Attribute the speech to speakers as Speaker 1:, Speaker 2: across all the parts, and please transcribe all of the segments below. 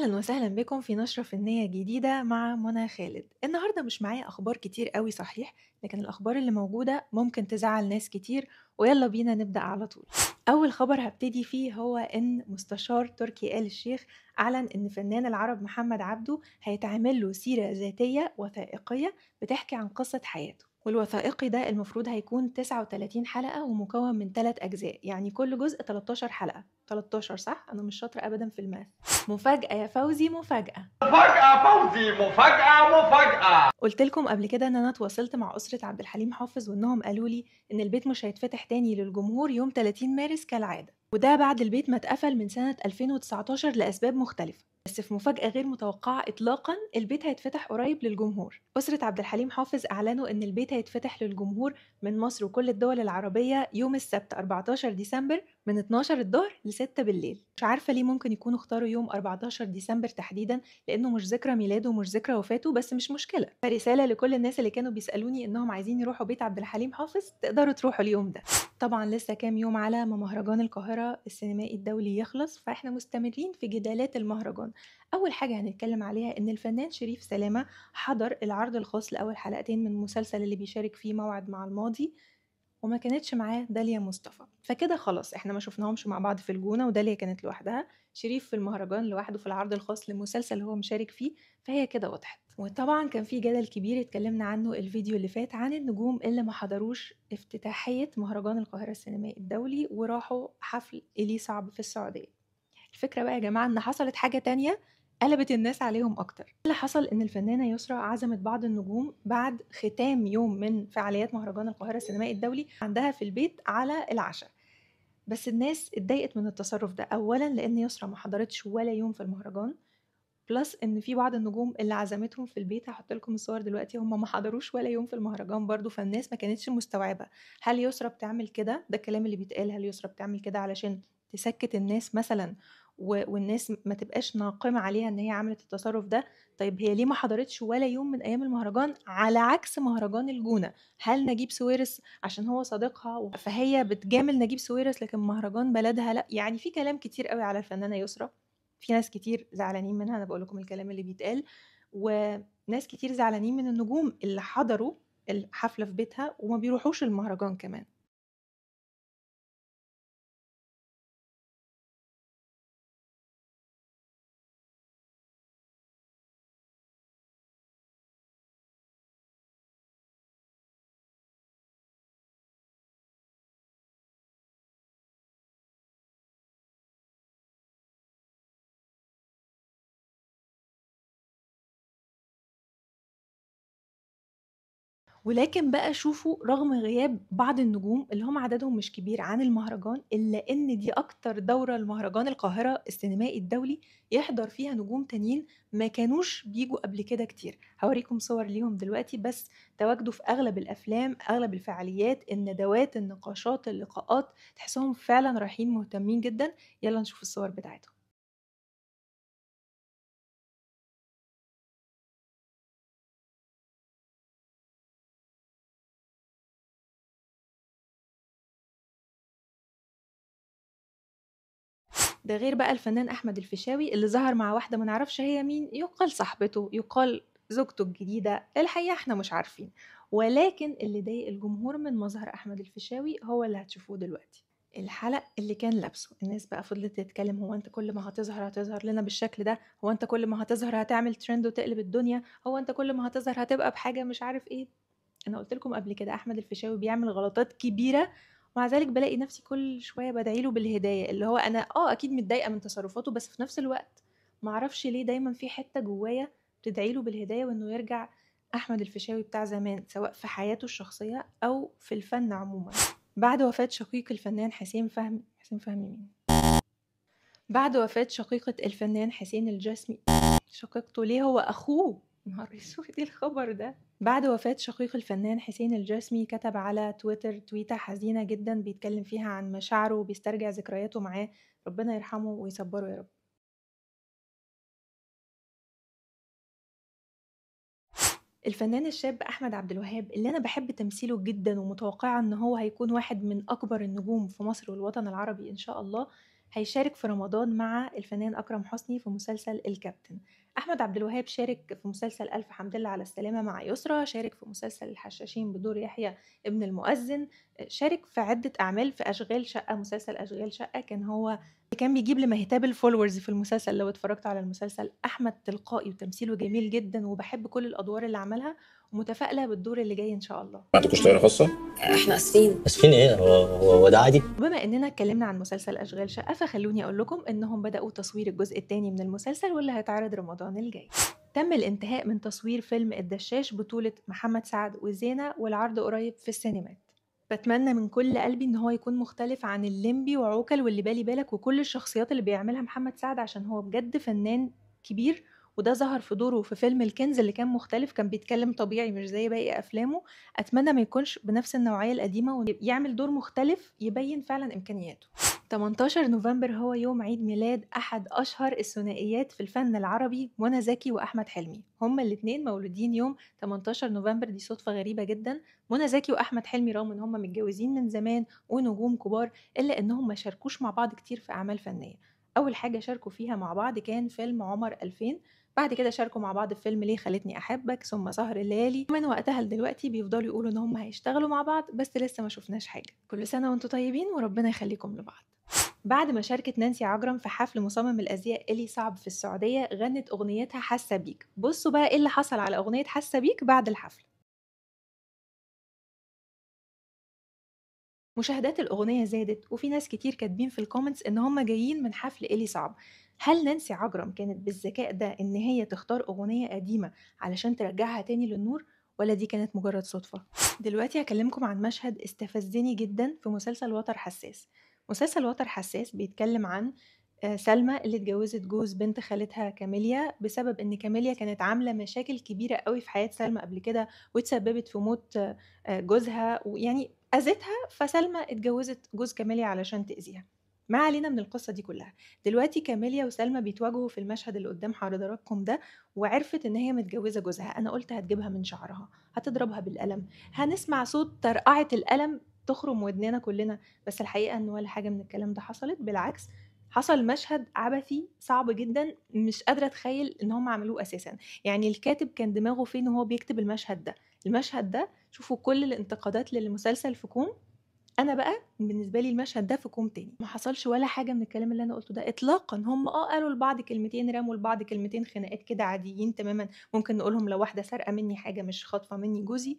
Speaker 1: اهلا وسهلا بكم في نشره فنيه جديده مع منى خالد النهارده مش معايا اخبار كتير قوي صحيح لكن الاخبار اللي موجوده ممكن تزعل ناس كتير ويلا بينا نبدا على طول اول خبر هبتدي فيه هو ان مستشار تركي ال الشيخ اعلن ان فنان العرب محمد عبده هيتعمل له سيره ذاتيه وثائقيه بتحكي عن قصه حياته والوثائقي ده المفروض هيكون 39 حلقة ومكون من 3 أجزاء يعني كل جزء 13 حلقة 13 صح؟ أنا مش شاطرة أبدا في الماث مفاجأة يا فوزي مفاجأة مفاجأة فوزي مفاجأة مفاجأة قلت لكم قبل كده إن أنا اتواصلت مع أسرة عبد الحليم حافظ وإنهم قالوا لي إن البيت مش هيتفتح تاني للجمهور يوم 30 مارس كالعادة وده بعد البيت ما اتقفل من سنة 2019 لأسباب مختلفة بس في مفاجأة غير متوقعة إطلاقا البيت هيتفتح قريب للجمهور أسرة عبد الحليم حافظ أعلنوا إن البيت هيتفتح للجمهور من مصر وكل الدول العربية يوم السبت 14 ديسمبر من 12 الظهر ل 6 بالليل مش عارفة ليه ممكن يكونوا اختاروا يوم 14 ديسمبر تحديدا لأنه مش ذكرى ميلاده ومش ذكرى وفاته بس مش مشكلة فرسالة لكل الناس اللي كانوا بيسألوني إنهم عايزين يروحوا بيت عبد الحليم حافظ تقدروا تروحوا اليوم ده طبعا لسه كام يوم على ما مهرجان القاهرة السينمائي الدولي يخلص فاحنا مستمرين في جدالات المهرجان أول حاجة هنتكلم عليها إن الفنان شريف سلامة حضر العرض الخاص لأول حلقتين من المسلسل اللي بيشارك فيه موعد مع الماضي وما كانتش معاه داليا مصطفى فكده خلاص احنا ما شفناهمش مع بعض في الجونه وداليا كانت لوحدها شريف في المهرجان لوحده في العرض الخاص لمسلسل هو مشارك فيه فهي كده وضحت وطبعا كان في جدل كبير اتكلمنا عنه الفيديو اللي فات عن النجوم اللي ما حضروش افتتاحيه مهرجان القاهره السينمائي الدولي وراحوا حفل الي صعب في السعوديه الفكره بقى يا جماعه ان حصلت حاجه تانية قلبت الناس عليهم اكتر إيه اللي حصل ان الفنانه يسرا عزمت بعض النجوم بعد ختام يوم من فعاليات مهرجان القاهره السينمائي الدولي عندها في البيت على العشاء بس الناس اتضايقت من التصرف ده اولا لان يسرا ما حضرتش ولا يوم في المهرجان بلس ان في بعض النجوم اللي عزمتهم في البيت هحط لكم الصور دلوقتي هم ما حضروش ولا يوم في المهرجان برضو فالناس ما كانتش مستوعبه هل يسرا بتعمل كده ده الكلام اللي بيتقال هل يسرا بتعمل كده علشان تسكت الناس مثلا والناس ما تبقاش ناقمه عليها ان هي عملت التصرف ده طيب هي ليه ما حضرتش ولا يوم من ايام المهرجان على عكس مهرجان الجونه هل نجيب سويرس عشان هو صديقها فهي بتجامل نجيب سويرس لكن مهرجان بلدها لا يعني في كلام كتير قوي على الفنانه يسرا في ناس كتير زعلانين منها انا بقول لكم الكلام اللي بيتقال وناس كتير زعلانين من النجوم اللي حضروا الحفله في بيتها وما بيروحوش المهرجان كمان ولكن بقى شوفوا رغم غياب بعض النجوم اللي هم عددهم مش كبير عن المهرجان إلا إن دي أكتر دورة لمهرجان القاهرة السينمائي الدولي يحضر فيها نجوم تانيين ما كانوش بيجوا قبل كده كتير هوريكم صور ليهم دلوقتي بس تواجدوا في أغلب الأفلام أغلب الفعاليات الندوات النقاشات اللقاءات تحسهم فعلا رايحين مهتمين جدا يلا نشوف الصور بتاعتهم ده غير بقى الفنان أحمد الفيشاوي اللي ظهر مع واحدة ما نعرفش هي مين يقال صاحبته يقال زوجته الجديدة الحقيقة احنا مش عارفين ولكن اللي ضايق الجمهور من مظهر أحمد الفيشاوي هو اللي هتشوفوه دلوقتي الحلق اللي كان لابسه الناس بقى فضلت تتكلم هو انت كل ما هتظهر هتظهر لنا بالشكل ده هو انت كل ما هتظهر هتعمل ترند وتقلب الدنيا هو انت كل ما هتظهر هتبقى بحاجة مش عارف ايه انا قلت لكم قبل كده احمد الفيشاوي بيعمل غلطات كبيرة مع ذلك بلاقي نفسي كل شويه بدعي له بالهدايه اللي هو انا اه اكيد متضايقه من تصرفاته بس في نفس الوقت معرفش ليه دايما في حته جوايا بتدعيله له بالهدايه وانه يرجع احمد الفيشاوي بتاع زمان سواء في حياته الشخصيه او في الفن عموما بعد وفاه شقيق الفنان حسين فهمي حسين فهمي مين بعد وفاه شقيقه الفنان حسين الجسمي شقيقته ليه هو اخوه نهار اسود ايه الخبر ده بعد وفاة شقيق الفنان حسين الجسمي كتب على تويتر تويتة حزينة جدا بيتكلم فيها عن مشاعره وبيسترجع ذكرياته معاه ربنا يرحمه ويصبره يا رب الفنان الشاب احمد عبد الوهاب اللي انا بحب تمثيله جدا ومتوقعه ان هو هيكون واحد من اكبر النجوم في مصر والوطن العربي ان شاء الله هيشارك في رمضان مع الفنان أكرم حسني في مسلسل الكابتن أحمد عبد الوهاب شارك في مسلسل ألف حمد لله على السلامة مع يسرا شارك في مسلسل الحشاشين بدور يحيى ابن المؤذن شارك في عدة أعمال في أشغال شقة مسلسل أشغال شقة كان هو كان بيجيب لمهتاب الفولورز في المسلسل لو اتفرجت على المسلسل أحمد تلقائي وتمثيله جميل جدا وبحب كل الأدوار اللي عملها ومتفائله بالدور اللي جاي ان شاء الله ما عندكوش طياره خاصه احنا اسفين اسفين ايه هو هو ده عادي بما اننا اتكلمنا عن مسلسل اشغال شقه فخلوني اقول لكم انهم بداوا تصوير الجزء الثاني من المسلسل واللي هيتعرض رمضان الجاي تم الانتهاء من تصوير فيلم الدشاش بطولة محمد سعد وزينة والعرض قريب في السينمات بتمنى من كل قلبي ان هو يكون مختلف عن الليمبي وعوكل واللي بالي بالك وكل الشخصيات اللي بيعملها محمد سعد عشان هو بجد فنان كبير وده ظهر في دوره في فيلم الكنز اللي كان مختلف كان بيتكلم طبيعي مش زي باقي أفلامه أتمنى ما يكونش بنفس النوعية القديمة ويعمل دور مختلف يبين فعلا إمكانياته 18 نوفمبر هو يوم عيد ميلاد أحد أشهر الثنائيات في الفن العربي منى زكي وأحمد حلمي هما الاثنين مولودين يوم 18 نوفمبر دي صدفة غريبة جدا منى زكي وأحمد حلمي رغم إن هما متجوزين من زمان ونجوم كبار إلا إنهم ما شاركوش مع بعض كتير في أعمال فنية أول حاجة شاركوا فيها مع بعض كان فيلم عمر 2000 بعد كده شاركوا مع بعض في فيلم ليه خلتني احبك ثم سهر الليالي ومن وقتها لدلوقتي بيفضلوا يقولوا ان هم هيشتغلوا مع بعض بس لسه ما شفناش حاجه كل سنه وانتم طيبين وربنا يخليكم لبعض بعد ما شاركت نانسي عجرم في حفل مصمم الازياء الي صعب في السعوديه غنت اغنيتها حاسه بيك بصوا بقى ايه اللي حصل على اغنيه حاسه بيك بعد الحفل مشاهدات الاغنيه زادت وفي ناس كتير كاتبين في الكومنتس ان هم جايين من حفل الي صعب هل نانسي عجرم كانت بالذكاء ده إن هي تختار أغنية قديمة علشان ترجعها تاني للنور ولا دي كانت مجرد صدفة؟ دلوقتي هكلمكم عن مشهد استفزني جدا في مسلسل وتر حساس مسلسل وتر حساس بيتكلم عن آه، سلمى اللي اتجوزت جوز بنت خالتها كاميليا بسبب ان كاميليا كانت عامله مشاكل كبيره قوي في حياه سلمى قبل كده وتسببت في موت آه، جوزها ويعني اذتها فسلمى اتجوزت جوز كاميليا علشان تاذيها ما علينا من القصه دي كلها دلوقتي كاميليا وسلمى بيتواجهوا في المشهد اللي قدام حضراتكم ده وعرفت ان هي متجوزه جوزها انا قلت هتجيبها من شعرها هتضربها بالقلم هنسمع صوت ترقعة القلم تخرم ودننا كلنا بس الحقيقه ان ولا حاجه من الكلام ده حصلت بالعكس حصل مشهد عبثي صعب جدا مش قادره اتخيل ان هم عملوه اساسا يعني الكاتب كان دماغه فين وهو بيكتب المشهد ده المشهد ده شوفوا كل الانتقادات للمسلسل في كوم انا بقى بالنسبه لي المشهد ده في كوم تاني ما حصلش ولا حاجه من الكلام اللي انا قلته ده اطلاقا هم اه قالوا لبعض كلمتين رموا لبعض كلمتين خناقات كده عاديين تماما ممكن نقولهم لو واحده سارقه مني حاجه مش خاطفه مني جوزي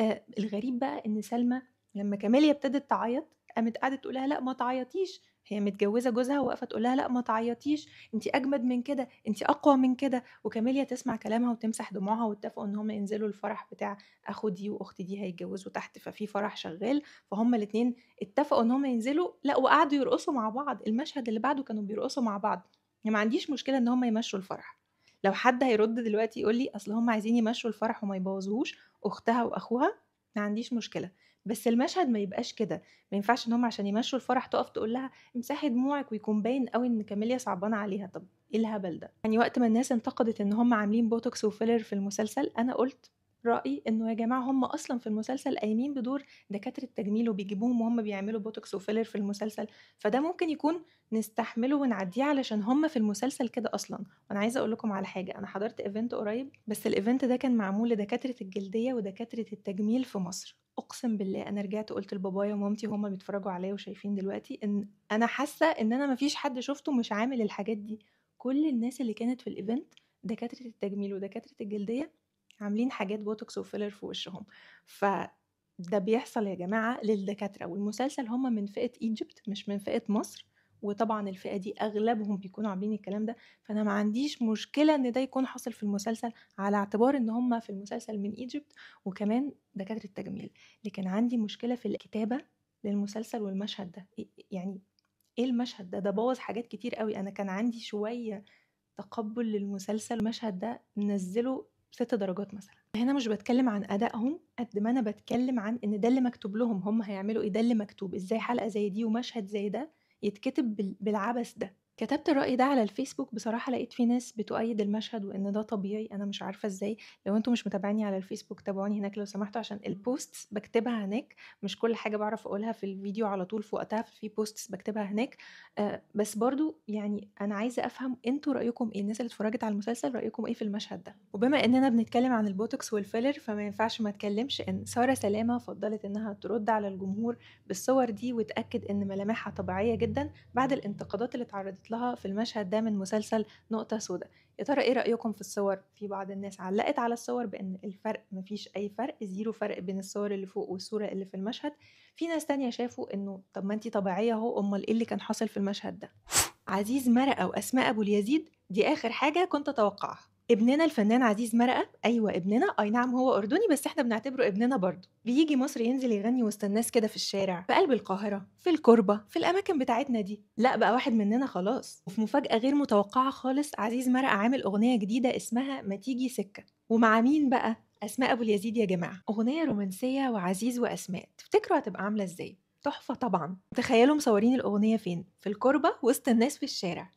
Speaker 1: آه الغريب بقى ان سلمى لما كماليا ابتدت تعيط قامت قعدت تقولها لا ما تعيطيش هي متجوزه جوزها واقفه تقول لها لا ما تعيطيش انت اجمد من كده انت اقوى من كده وكاميليا تسمع كلامها وتمسح دموعها واتفقوا ان هم ينزلوا الفرح بتاع اخو دي واخت دي هيتجوزوا تحت ففي فرح شغال فهم الاثنين اتفقوا ان هم ينزلوا لا وقعدوا يرقصوا مع بعض المشهد اللي بعده كانوا بيرقصوا مع بعض يعني ما عنديش مشكله ان هم يمشوا الفرح لو حد هيرد دلوقتي يقول لي اصل هم عايزين يمشوا الفرح وما يبوظوهوش اختها واخوها ما عنديش مشكله بس المشهد ما يبقاش كده ما ينفعش ان هم عشان يمشوا الفرح تقف تقول لها امسحي دموعك ويكون باين قوي ان كاميليا صعبانه عليها طب ايه الهبل ده يعني وقت ما الناس انتقدت ان هم عاملين بوتوكس وفيلر في المسلسل انا قلت رأيي إنه يا جماعة هم أصلا في المسلسل قايمين بدور دكاترة تجميل وبيجيبوهم وهم بيعملوا بوتوكس وفيلر في المسلسل فده ممكن يكون نستحمله ونعديه علشان هم في المسلسل كده أصلا وأنا عايزة أقول لكم على حاجة أنا حضرت إيفنت قريب بس الإيفنت ده كان معمول لدكاترة الجلدية ودكاترة التجميل في مصر أقسم بالله أنا رجعت قلت لبابايا ومامتي وهما بيتفرّجوا عليا وشايفين دلوقتي إن أنا حاسة إن أنا ما فيش حد شُفته مش عامل الحاجات دي، كل الناس اللي كانت في الايفنت دكاترة التجميل ودكاترة الجلدية عاملين حاجات بوتوكس وفيلر في وشهم، ف ده بيحصل يا جماعة للدكاترة، والمسلسل هما من فئة ايجيبت مش من فئة مصر وطبعا الفئه دي اغلبهم بيكونوا عاملين الكلام ده فانا ما عنديش مشكله ان ده يكون حاصل في المسلسل على اعتبار ان هم في المسلسل من ايجيبت وكمان دكاتره تجميل لكن عندي مشكله في الكتابه للمسلسل والمشهد ده إيه، يعني ايه المشهد ده ده بوظ حاجات كتير قوي انا كان عندي شويه تقبل للمسلسل المشهد ده نزله ست درجات مثلا هنا مش بتكلم عن ادائهم قد ما انا بتكلم عن ان ده اللي مكتوب لهم هم هيعملوا ايه ده اللي مكتوب ازاي حلقه زي دي ومشهد زي ده يتكتب بالعبث ده كتبت الرأي ده على الفيسبوك بصراحة لقيت في ناس بتؤيد المشهد وإن ده طبيعي أنا مش عارفة إزاي لو أنتوا مش متابعيني على الفيسبوك تابعوني هناك لو سمحتوا عشان إمم. البوستس بكتبها هناك مش كل حاجة بعرف أقولها في الفيديو على طول في وقتها في بوستس بكتبها هناك آه بس برضو يعني أنا عايزة أفهم أنتوا رأيكم إيه الناس اللي اتفرجت على المسلسل رأيكم إيه في المشهد ده وبما إننا بنتكلم عن البوتوكس والفيلر فما ينفعش ما أتكلمش إن سارة سلامة فضلت إنها ترد على الجمهور بالصور دي وتأكد إن ملامحها طبيعية جدا بعد الانتقادات اللي اتضافت لها في المشهد ده من مسلسل نقطة سوداء يا ترى ايه رأيكم في الصور في بعض الناس علقت على الصور بان الفرق مفيش اي فرق زيرو فرق بين الصور اللي فوق والصورة اللي في المشهد في ناس تانية شافوا انه طب ما انتي طبيعية اهو امال ايه اللي كان حاصل في المشهد ده عزيز مرقة واسماء ابو اليزيد دي اخر حاجة كنت اتوقعها ابننا الفنان عزيز مرقه ايوه ابننا اي نعم هو اردني بس احنا بنعتبره ابننا برضه بيجي مصر ينزل يغني وسط الناس كده في الشارع في قلب القاهره في الكربه في الاماكن بتاعتنا دي لا بقى واحد مننا خلاص وفي مفاجاه غير متوقعه خالص عزيز مرقه عامل اغنيه جديده اسمها ما تيجي سكه ومع مين بقى اسماء ابو اليزيد يا جماعه اغنيه رومانسيه وعزيز واسماء تفتكروا هتبقى عامله ازاي تحفه طبعا تخيلوا مصورين الاغنيه فين في الكربه وسط الناس في الشارع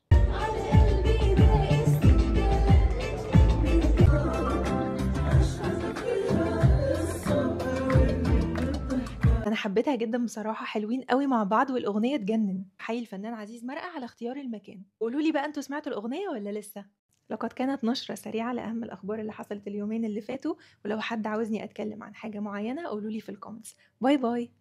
Speaker 1: حبيتها جدا بصراحة حلوين قوي مع بعض والأغنية تجنن حي الفنان عزيز مرقة على اختيار المكان قولوا لي بقى انتوا سمعتوا الأغنية ولا لسه لقد كانت نشرة سريعة لأهم الأخبار اللي حصلت اليومين اللي فاتوا ولو حد عاوزني أتكلم عن حاجة معينة قولوا لي في الكومنتس باي باي